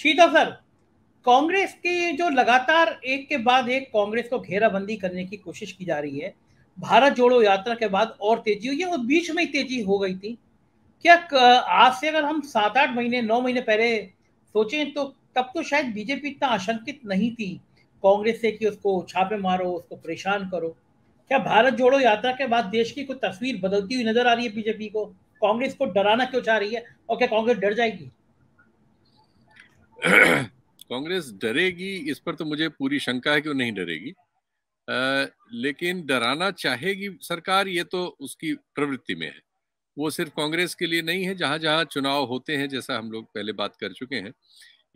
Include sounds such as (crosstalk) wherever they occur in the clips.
शीतल sir Congress के जो लगातार एक के बाद एक कांग्रेस को घेराबंदी करने की कोशिश की जा रही है भारत जोड़ो यात्रा के बाद और तेजी हुई है और बीच में ही तेजी हो गई थी क्या आज से अगर हम सात आठ महीने नौ महीने पहले सोचें तो तब तो शायद बीजेपी इतना आशंकित नहीं थी कांग्रेस से कि उसको छापे मारो उसको परेशान करो क्या भारत जोड़ो यात्रा के बाद देश की कोई तस्वीर बदलती हुई नजर आ रही है बीजेपी को कांग्रेस को डराना क्यों चाह रही है और क्या कांग्रेस डर जाएगी (clears throat) कांग्रेस डरेगी इस पर तो मुझे पूरी शंका है कि वो नहीं डरेगी लेकिन डराना चाहेगी सरकार ये तो उसकी प्रवृत्ति में है वो सिर्फ कांग्रेस के लिए नहीं है जहाँ जहाँ चुनाव होते हैं जैसा हम लोग पहले बात कर चुके हैं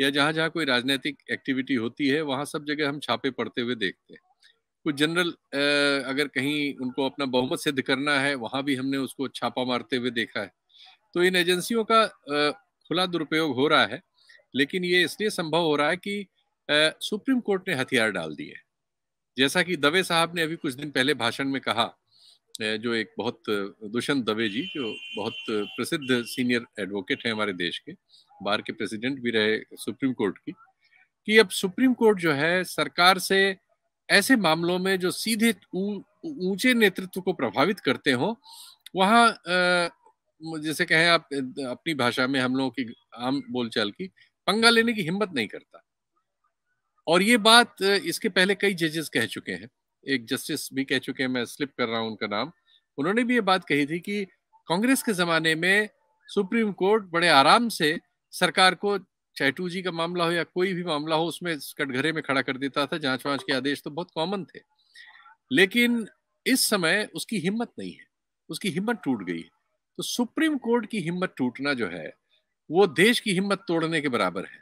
या जहाँ जहाँ कोई राजनीतिक एक्टिविटी होती है वहाँ सब जगह हम छापे पड़ते हुए देखते हैं कुछ जनरल अगर कहीं उनको अपना बहुमत सिद्ध करना है वहाँ भी हमने उसको छापा मारते हुए देखा है तो इन एजेंसियों का खुला दुरुपयोग हो रहा है लेकिन ये इसलिए संभव हो रहा है कि सुप्रीम कोर्ट ने हथियार डाल दिए जैसा कि दवे साहब ने अभी कुछ दिन पहले भाषण में कहा जो एक बहुत दुष्यंत दवे जी जो बहुत प्रसिद्ध सीनियर एडवोकेट हैं हमारे देश के बार के प्रेसिडेंट भी रहे सुप्रीम कोर्ट की कि अब सुप्रीम कोर्ट जो है सरकार से ऐसे मामलों में जो सीधे ऊंचे नेतृत्व को प्रभावित करते हो वहाँ जैसे कहें आप अपनी भाषा में हम लोगों की आम बोलचाल की पंगा लेने की हिम्मत नहीं करता और ये बात इसके पहले कई जजेस कह चुके हैं एक जस्टिस भी कह चुके हैं मैं स्लिप कर रहा हूं उनका नाम उन्होंने भी ये बात कही थी कि कांग्रेस के जमाने में सुप्रीम कोर्ट बड़े आराम से सरकार को चाहे टू जी का मामला हो या कोई भी मामला हो उसमें कटघरे में खड़ा कर देता था जांच वांच के आदेश तो बहुत कॉमन थे लेकिन इस समय उसकी हिम्मत नहीं है उसकी हिम्मत टूट गई है तो सुप्रीम कोर्ट की हिम्मत टूटना जो है वो देश की हिम्मत तोड़ने के बराबर है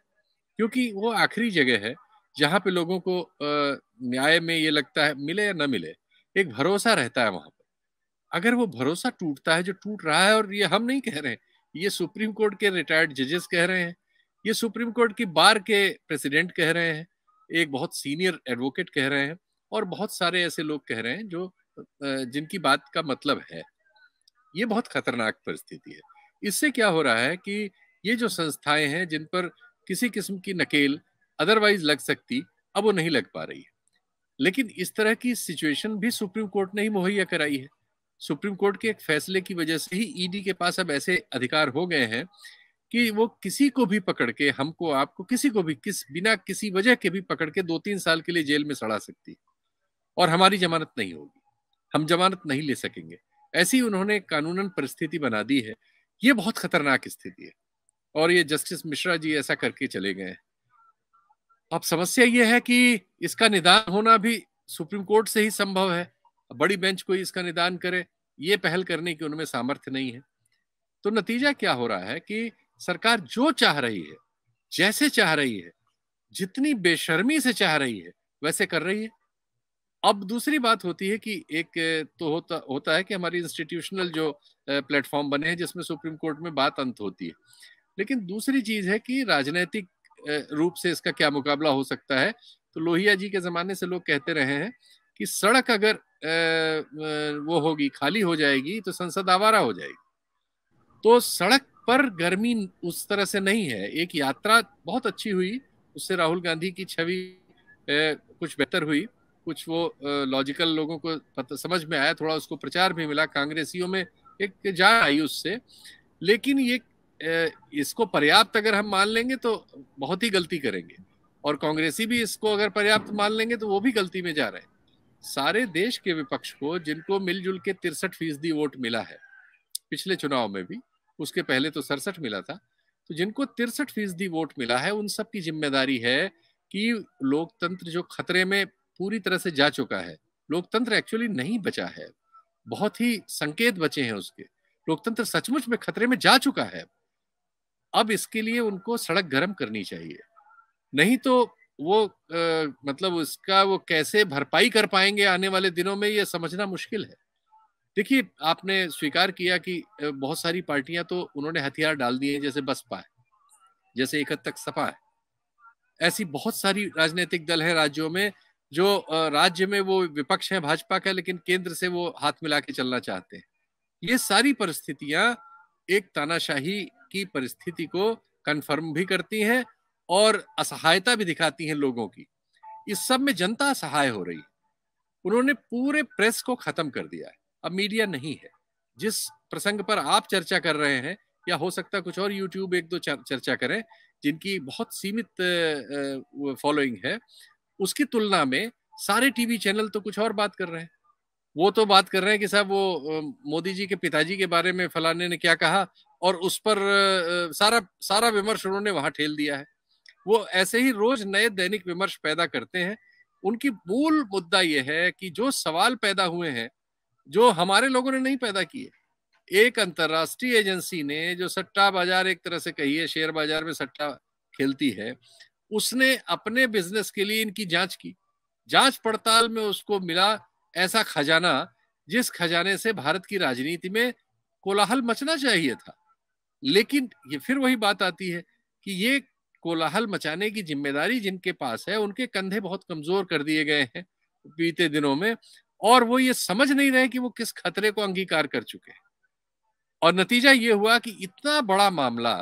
क्योंकि वो आखिरी जगह है जहाँ पे लोगों को न्याय में ये लगता है मिले या न मिले एक भरोसा रहता है वहां पर अगर वो भरोसा टूटता है जो टूट रहा है और ये हम नहीं कह रहे हैं ये सुप्रीम कोर्ट के रिटायर्ड जजेस कह रहे हैं ये सुप्रीम कोर्ट की बार के प्रेसिडेंट कह रहे हैं एक बहुत सीनियर एडवोकेट कह रहे हैं और बहुत सारे ऐसे लोग कह रहे हैं जो जिनकी बात का मतलब है ये बहुत खतरनाक परिस्थिति है इससे क्या हो रहा है कि ये जो संस्थाएं हैं जिन पर किसी किस्म की नकेल अदरवाइज लग सकती अब वो नहीं लग पा रही है लेकिन इस तरह की सिचुएशन भी सुप्रीम कोर्ट ने ही मुहैया कराई है सुप्रीम कोर्ट के एक फैसले की वजह से ही ईडी e के पास अब ऐसे अधिकार हो गए हैं कि वो किसी को भी पकड़ के हमको आपको किसी को भी किस बिना किसी वजह के भी पकड़ के दो तीन साल के लिए जेल में सड़ा सकती है और हमारी जमानत नहीं होगी हम जमानत नहीं ले सकेंगे ऐसी उन्होंने कानूनन परिस्थिति बना दी है ये बहुत खतरनाक स्थिति है और ये जस्टिस मिश्रा जी ऐसा करके चले गए अब समस्या ये है कि इसका निदान होना भी सुप्रीम कोर्ट से ही संभव है बड़ी बेंच कोई इसका निदान करे ये पहल करने की उनमें सामर्थ्य नहीं है तो नतीजा क्या हो रहा है कि सरकार जो चाह रही है जैसे चाह रही है जितनी बेशर्मी से चाह रही है वैसे कर रही है अब दूसरी बात होती है कि एक तो होता होता है कि हमारी इंस्टीट्यूशनल जो प्लेटफॉर्म बने हैं जिसमें सुप्रीम कोर्ट में बात अंत होती है लेकिन दूसरी चीज है कि राजनीतिक रूप से इसका क्या मुकाबला हो सकता है तो लोहिया जी के जमाने से लोग कहते रहे हैं कि सड़क अगर वो होगी खाली हो जाएगी तो संसद आवारा हो जाएगी तो सड़क पर गर्मी उस तरह से नहीं है एक यात्रा बहुत अच्छी हुई उससे राहुल गांधी की छवि कुछ बेहतर हुई कुछ वो लॉजिकल लोगों को समझ में आया थोड़ा उसको प्रचार भी मिला कांग्रेसियों में एक जा आई उससे लेकिन ये इसको पर्याप्त अगर हम मान लेंगे तो बहुत ही गलती करेंगे और कांग्रेसी भी इसको अगर पर्याप्त मान लेंगे तो वो भी गलती में जा रहे हैं सारे देश के विपक्ष को जिनको मिलजुल के तिरसठ फीसदी वोट मिला है पिछले चुनाव में भी उसके पहले तो सड़सठ मिला था तो जिनको तिरसठ फीसदी वोट मिला है उन सब की जिम्मेदारी है कि लोकतंत्र जो खतरे में पूरी तरह से जा चुका है लोकतंत्र एक्चुअली नहीं बचा है बहुत ही संकेत बचे हैं उसके लोकतंत्र सचमुच में खतरे में जा चुका है अब इसके लिए उनको सड़क गर्म करनी चाहिए नहीं तो वो आ, मतलब उसका वो कैसे भरपाई कर पाएंगे आने वाले दिनों में ये समझना मुश्किल है देखिए आपने स्वीकार किया कि बहुत सारी पार्टियां तो उन्होंने हथियार डाल दिए जैसे बसपा है जैसे एक हद तक सपा है ऐसी बहुत सारी राजनीतिक दल है राज्यों में जो राज्य में वो विपक्ष है भाजपा का लेकिन केंद्र से वो हाथ मिला के चलना चाहते हैं ये सारी परिस्थितियां एक तानाशाही की परिस्थिति को कंफर्म भी करती हैं और असहायता भी दिखाती हैं लोगों की इस सब में जनता असहाय हो रही है उन्होंने पूरे प्रेस को खत्म कर दिया है अब मीडिया नहीं है जिस प्रसंग पर आप चर्चा कर रहे हैं या हो सकता है कुछ और यूट्यूब एक दो चर्चा करें जिनकी बहुत सीमित फॉलोइंग है उसकी तुलना में सारे टीवी चैनल तो कुछ और बात कर रहे हैं वो तो बात कर रहे हैं कि साहब वो मोदी जी के पिताजी के बारे में फलाने ने क्या कहा और उस पर सारा सारा विमर्श उन्होंने वहां ठेल दिया है वो ऐसे ही रोज नए दैनिक विमर्श पैदा करते हैं उनकी मूल मुद्दा यह है कि जो सवाल पैदा हुए हैं जो हमारे लोगों ने नहीं पैदा किए एक अंतर्राष्ट्रीय एजेंसी ने जो सट्टा बाजार एक तरह से कही है शेयर बाजार में सट्टा खेलती है उसने अपने बिजनेस के लिए इनकी जांच की जांच पड़ताल में उसको मिला ऐसा खजाना जिस खजाने से भारत की राजनीति में कोलाहल मचना चाहिए था लेकिन ये फिर वही बात आती है कि ये कोलाहल मचाने की जिम्मेदारी जिनके पास है उनके कंधे बहुत कमजोर कर दिए गए हैं बीते दिनों में और वो ये समझ नहीं रहे कि वो किस खतरे को अंगीकार कर चुके हैं और नतीजा ये हुआ कि इतना बड़ा मामला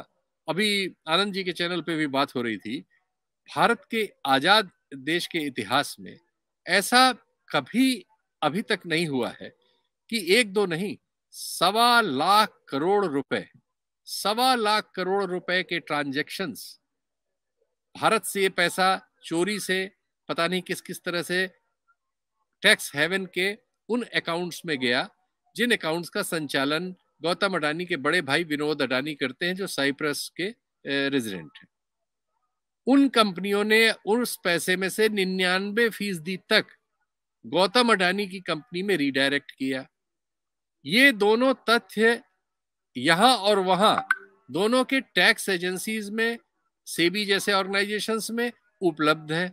अभी आनंद जी के चैनल पे भी बात हो रही थी भारत के आजाद देश के इतिहास में ऐसा कभी अभी तक नहीं हुआ है कि एक दो नहीं सवा लाख करोड़ रुपए सवा लाख करोड़ रुपए के ट्रांजैक्शंस भारत से ये पैसा चोरी से पता नहीं किस किस तरह से टैक्स हेवन के उन अकाउंट्स में गया जिन अकाउंट्स का संचालन गौतम अडानी के बड़े भाई विनोद अडानी करते हैं जो साइप्रस के रेजिडेंट हैं उन कंपनियों ने उस पैसे में से निन्यानबे फीसदी तक गौतम अडानी की कंपनी में रिडायरेक्ट किया ये दोनों तथ्य यहां और वहां दोनों के टैक्स एजेंसीज में सेबी जैसे ऑर्गेनाइजेशंस में उपलब्ध है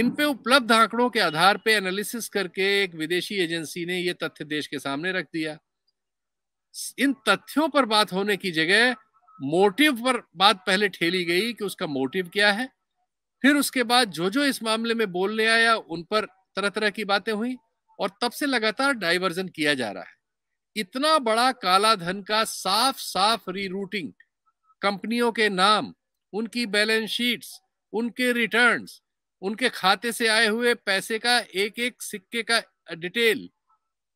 इन पे उपलब्ध आंकड़ों के आधार पे एनालिसिस करके एक विदेशी एजेंसी ने यह तथ्य देश के सामने रख दिया इन तथ्यों पर बात होने की जगह मोटिव पर बात पहले ठेली गई कि उसका मोटिव क्या है फिर उसके बाद जो जो इस मामले में बोलने आया उन पर तरह तरह की बातें हुई और तब से लगातार डाइवर्जन किया जा रहा है इतना बड़ा काला धन का साफ साफ रीरूटिंग कंपनियों के नाम उनकी बैलेंस शीट्स उनके रिटर्न्स उनके खाते से आए हुए पैसे का एक एक सिक्के का डिटेल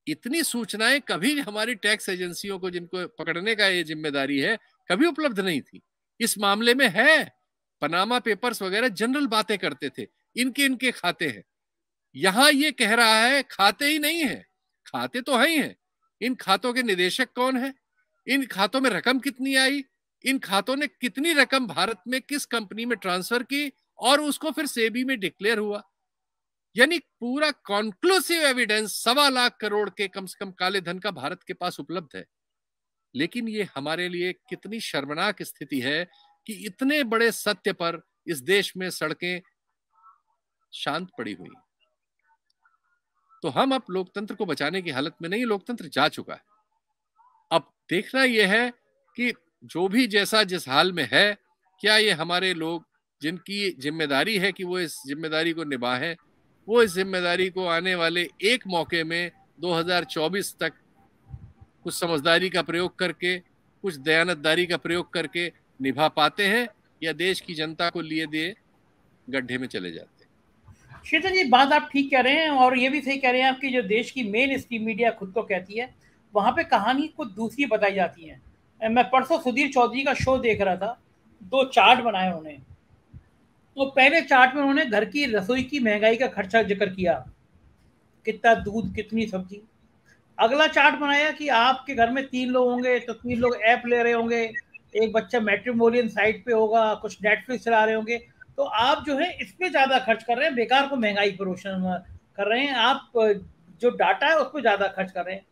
इतनी सूचनाएं कभी हमारी टैक्स एजेंसियों को जिनको पकड़ने का ये जिम्मेदारी है कभी उपलब्ध नहीं थी इस मामले में है पनामा पेपर्स वगैरह जनरल बातें करते थे इनके इनके खाते हैं यहां ये कह रहा है खाते ही नहीं है खाते तो है ही है इन खातों के निदेशक कौन है इन खातों में रकम कितनी आई इन खातों ने कितनी रकम भारत में किस कंपनी में ट्रांसफर की और उसको फिर सेबी में डिक्लेयर हुआ यानी पूरा कॉन्क्लूसिव एविडेंस सवा लाख करोड़ के कम से कम काले धन का भारत के पास उपलब्ध है लेकिन ये हमारे लिए कितनी शर्मनाक स्थिति है कि इतने बड़े सत्य पर इस देश में सड़कें शांत पड़ी हुई तो हम अब लोकतंत्र को बचाने की हालत में नहीं लोकतंत्र जा चुका है अब देखना यह है कि जो भी जैसा जिस हाल में है क्या ये हमारे लोग जिनकी जिम्मेदारी है कि वो इस जिम्मेदारी को निभाएं वो इस जिम्मेदारी को आने वाले एक मौके में 2024 तक कुछ समझदारी का प्रयोग करके कुछ दयानतदारी का प्रयोग करके निभा पाते हैं या देश की जनता को लिए दिए गड्ढे में चले जाते हैं श्वेतन जी बात आप ठीक कह रहे हैं और ये भी सही कह रहे हैं आपकी जो देश की मेन स्ट्रीम मीडिया खुद को कहती है वहाँ पे कहानी कुछ दूसरी बताई जाती है मैं परसों सुधीर चौधरी का शो देख रहा था दो चार्ट बनाए उन्होंने तो पहले चार्ट में उन्होंने घर की रसोई की महंगाई का खर्चा जिक्र किया कितना दूध कितनी सब्जी अगला चार्ट बनाया कि आपके घर में तीन लोग होंगे तो तीन लोग ऐप ले रहे होंगे एक बच्चा मेट्रीमोलियन साइट पे होगा कुछ नेटफ्लिक्स चला रहे होंगे तो आप जो है इस पर ज़्यादा खर्च कर रहे हैं बेकार को महंगाई पर रोशन कर रहे हैं आप जो डाटा है उस पर ज़्यादा खर्च कर रहे हैं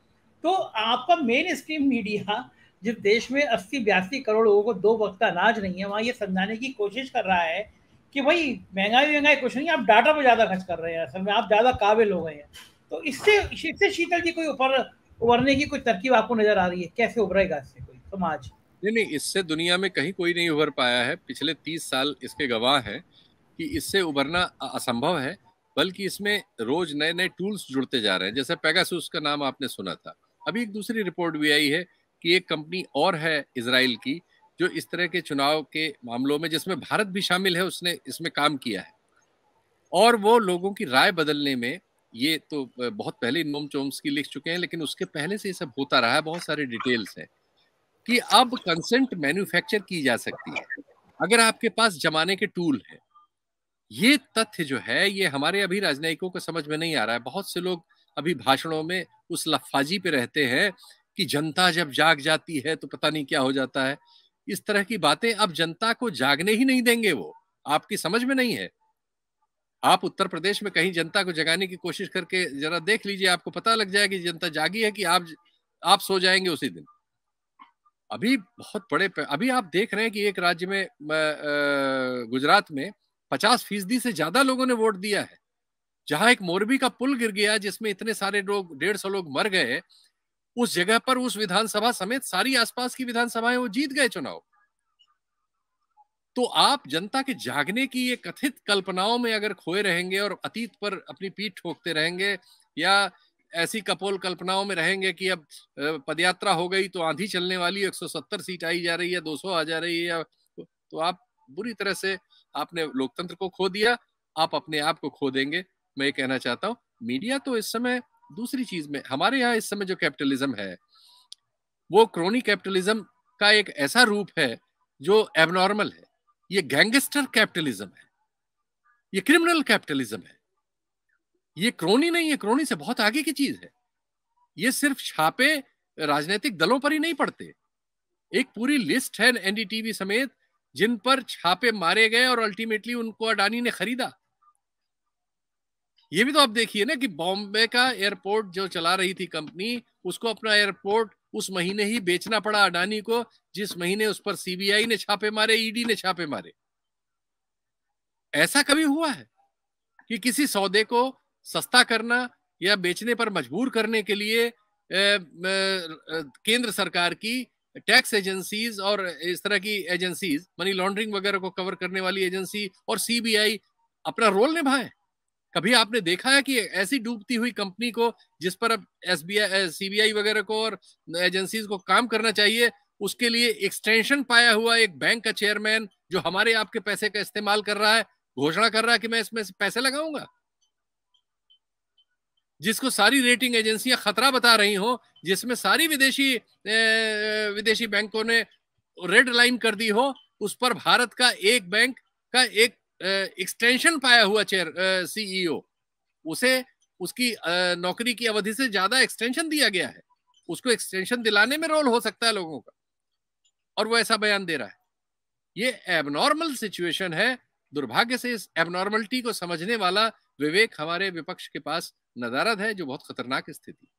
तो आपका मेन स्ट्रीम मीडिया जिस देश में अस्सी बयासी करोड़ लोगों को दो वक्त का अनाज नहीं है वहाँ ये समझाने की कोशिश कर रहा है कि भाई महंगाई महंगाई कुछ नहीं आप डाटा पर ज़्यादा खर्च कर रहे हैं असल में आप ज़्यादा काबिल हो गए हैं तो इससे इससे शीतल जी कोई ऊपर उभरने की कोई तरकीब आपको नज़र आ रही है कैसे उभरेगा इससे कोई समाज नहीं नहीं इससे दुनिया में कहीं कोई नहीं उभर पाया है पिछले तीस साल इसके गवाह हैं कि इससे उभरना असंभव है बल्कि इसमें रोज नए नए टूल्स जुड़ते जा रहे हैं जैसे पैगासूस का नाम आपने सुना था अभी एक दूसरी रिपोर्ट भी आई है कि एक कंपनी और है इसराइल की जो इस तरह के चुनाव के मामलों में जिसमें भारत भी शामिल है उसने इसमें काम किया है और वो लोगों की राय बदलने में ये तो बहुत पहले नोम चोम्स की लिख चुके हैं लेकिन उसके पहले से ये सब होता रहा है बहुत सारे डिटेल्स हैं कि अब कंसेंट मैन्युफैक्चर की जा सकती है अगर आपके पास जमाने के टूल है ये तथ्य जो है ये हमारे अभी राजनयिकों को समझ में नहीं आ रहा है बहुत से लोग अभी भाषणों में उस लफाजी पे रहते हैं कि जनता जब जाग जाती है तो पता नहीं क्या हो जाता है इस तरह की बातें अब जनता को जागने ही नहीं देंगे वो आपकी समझ में नहीं है आप उत्तर प्रदेश में कहीं जनता को जगाने की कोशिश करके जरा देख लीजिए आपको पता लग जाएगा कि जनता जागी है कि आप आप सो जाएंगे उसी दिन अभी बहुत बड़े अभी आप देख रहे हैं कि एक राज्य में गुजरात में पचास फीसदी से ज्यादा लोगों ने वोट दिया है जहां एक मोरबी का पुल गिर गया जिसमें इतने सारे लोग डेढ़ सौ लोग मर गए उस जगह पर उस विधानसभा समेत सारी आसपास की विधानसभाएं वो जीत गए चुनाव तो आप जनता के जागने की ये कथित कल्पनाओं में अगर खोए रहेंगे और अतीत पर अपनी पीठ ठोकते रहेंगे या ऐसी कपोल कल्पनाओं में रहेंगे कि अब पदयात्रा हो गई तो आंधी चलने वाली 170 सीट आई जा रही है 200 आ जा रही है तो आप बुरी तरह से आपने लोकतंत्र को खो दिया आप अपने आप को खो देंगे मैं ये कहना चाहता हूँ मीडिया तो इस समय दूसरी चीज में हमारे यहाँ इस समय जो कैपिटलिज्म है वो क्रोनी कैपिटलिज्म का एक ऐसा रूप है जो एबनॉर्मल है ये गैंगस्टर कैपिटलिज्म है ये क्रिमिनल कैपिटलिज्म है ये क्रोनी नहीं है क्रोनी से बहुत आगे की चीज है ये सिर्फ छापे राजनीतिक दलों पर ही नहीं पड़ते एक पूरी लिस्ट है एनडीटीवी समेत जिन पर छापे मारे गए और अल्टीमेटली उनको अडानी ने खरीदा ये भी तो आप देखिए ना कि बॉम्बे का एयरपोर्ट जो चला रही थी कंपनी उसको अपना एयरपोर्ट उस महीने ही बेचना पड़ा अडानी को जिस महीने उस पर सीबीआई ने छापे मारे ईडी e ने छापे मारे ऐसा कभी हुआ है कि किसी सौदे को सस्ता करना या बेचने पर मजबूर करने के लिए केंद्र सरकार की टैक्स एजेंसीज और इस तरह की एजेंसीज मनी लॉन्ड्रिंग वगैरह को कवर करने वाली एजेंसी और सीबीआई अपना रोल निभाए कभी आपने देखा है कि ऐसी डूबती हुई कंपनी को जिस पर अब S B B I C I वगैरह को और एजेंसीज को काम करना चाहिए उसके लिए एक्सटेंशन पाया हुआ एक बैंक का चेयरमैन जो हमारे आपके पैसे का इस्तेमाल कर रहा है घोषणा कर रहा है कि मैं इसमें पैसे लगाऊंगा जिसको सारी रेटिंग एजेंसियां खतरा बता रही हो जिसमें सारी विदेशी विदेशी बैंकों ने रेड लाइन कर दी हो उस पर भारत का एक बैंक का एक एक्सटेंशन पाया हुआ चेयर सीईओ e उसे उसकी नौकरी की अवधि से ज्यादा एक्सटेंशन दिया गया है उसको एक्सटेंशन दिलाने में रोल हो सकता है लोगों का और वो ऐसा बयान दे रहा है ये एबनॉर्मल सिचुएशन है दुर्भाग्य से इस एबनॉर्मलिटी को समझने वाला विवेक हमारे विपक्ष के पास नदारद है जो बहुत खतरनाक स्थिति